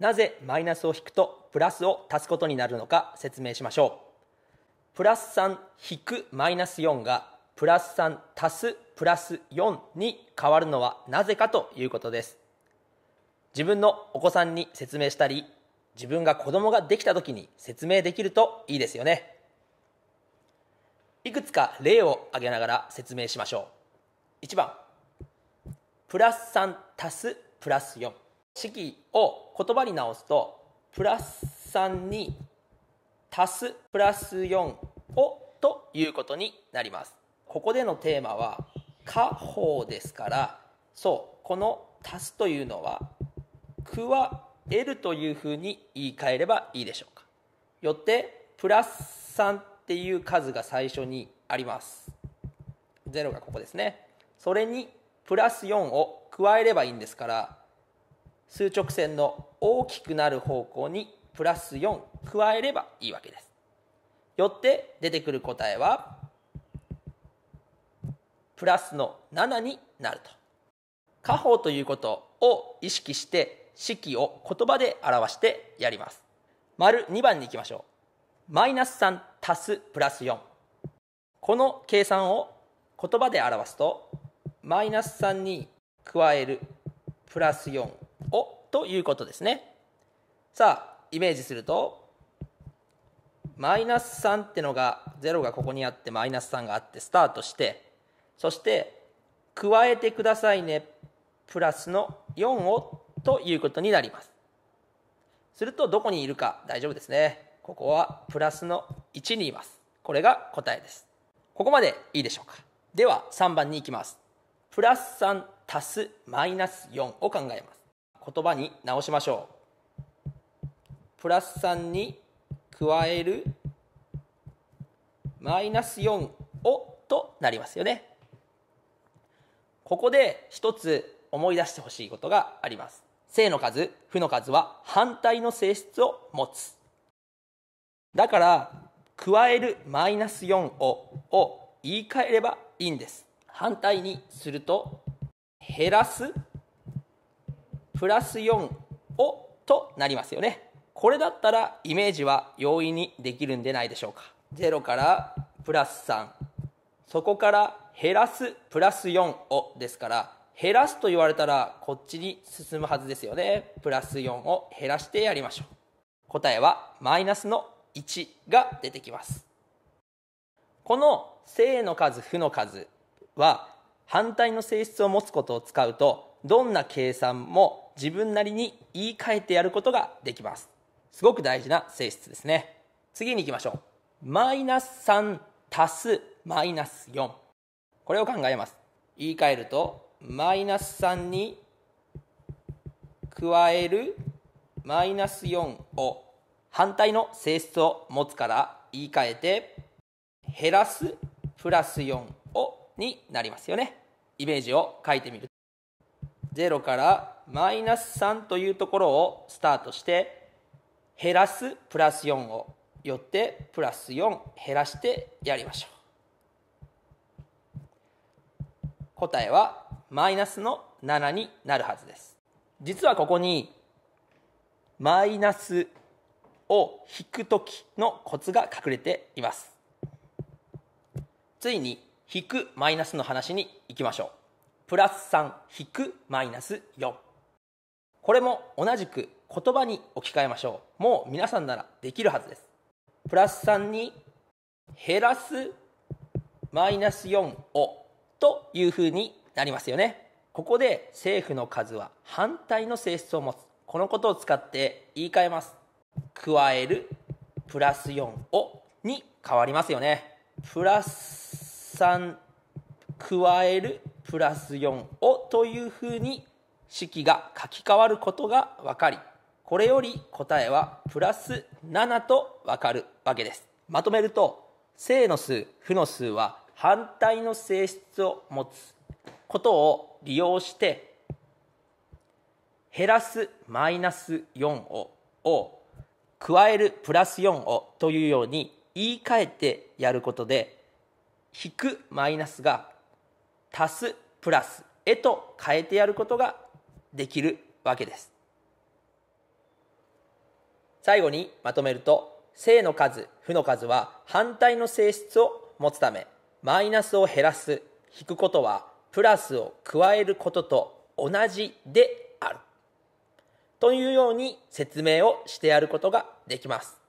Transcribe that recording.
なぜマイナスを引くとプラスを足すことになるのか説明しましょうプラス3引くマイナス4がプラス3足すプラス4に変わるのはなぜかということです自分のお子さんに説明したり自分が子供ができた時に説明できるといいですよねいくつか例を挙げながら説明しましょう1番プラス3足すプラス4式を言葉に直すとプラス3に足すプラス4をということになりますここでのテーマは「加法」ですからそうこの「足す」というのは「加える」というふうに言い換えればいいでしょうかよってプラス3っていう数が最初にあります0がここですねそれにプラス4を加えればいいんですから数直線の大きくなる方向にプラス4加えればいいわけです。よって出てくる答えはプラスの7になると。加法ということを意識して式を言葉で表してやります。丸2番に行きましょう。マイナス3足すプラス4。この計算を言葉で表すとマイナス3に加えるプラス4ということですねさあイメージするとマイナス3ってのが0がここにあってマイナス3があってスタートしてそして加えてくださいねプラスの4をということになりますするとどこにいるか大丈夫ですねここはプラスの1にいますこれが答えですここまでいいでしょうかでは3番に行きますプラス3足すマイナス4を考えます言葉に直しましょうプラス3に加えるマイナス4をとなりますよねここで一つ思い出してほしいことがあります正の数負の数は反対の性質を持つだから加えるマイナス4をを言い換えればいいんです反対にすると減らすプラス4をとなりますよねこれだったらイメージは容易にできるんでないでしょうか0からプラス3そこから減らすプラス4をですから減らすと言われたらこっちに進むはずですよねプラス4を減らしてやりましょう答えはマイナスの1が出てきますこの正の数負の数は反対の性質を持つことを使うとどんな計算も自分なりに言い換えてやることができます。すごく大事な性質ですね。次に行きましょう。マイナス3足すマイナス4。これを考えます。言い換えると、マイナス3に加えるマイナス4を反対の性質を持つから言い換えて、減らすプラス4をになりますよね。イメージを書いてみる。0からマイナス3というところをスタートして減らすプラス4をよってプラス4減らしてやりましょう答えはマイナスの7になるはずです実はここにマイナスを引く時のコツが隠れていますついに引くマイナスの話にいきましょうプラス3引くマイナス4これも同じく言葉に置き換えましょう。もう皆さんならできるはずです。プラス3に減らすマイナス4をというふうになりますよね。ここで政府の数は反対の性質を持つ。このことを使って言い換えます。加えるプラス4をに変わりますよね。プラス3加えるプラス4をというふうに式が書き換わることが分かりこれより答えはプラス7と分かるわけですまとめると正の数負の数は反対の性質を持つことを利用して減らすマイナス4をを加えるプラス4をというように言い換えてやることで引くマイナスが足すプラスへと変えてやることができるわけです最後にまとめると正の数負の数は反対の性質を持つためマイナスを減らす引くことはプラスを加えることと同じであるというように説明をしてやることができます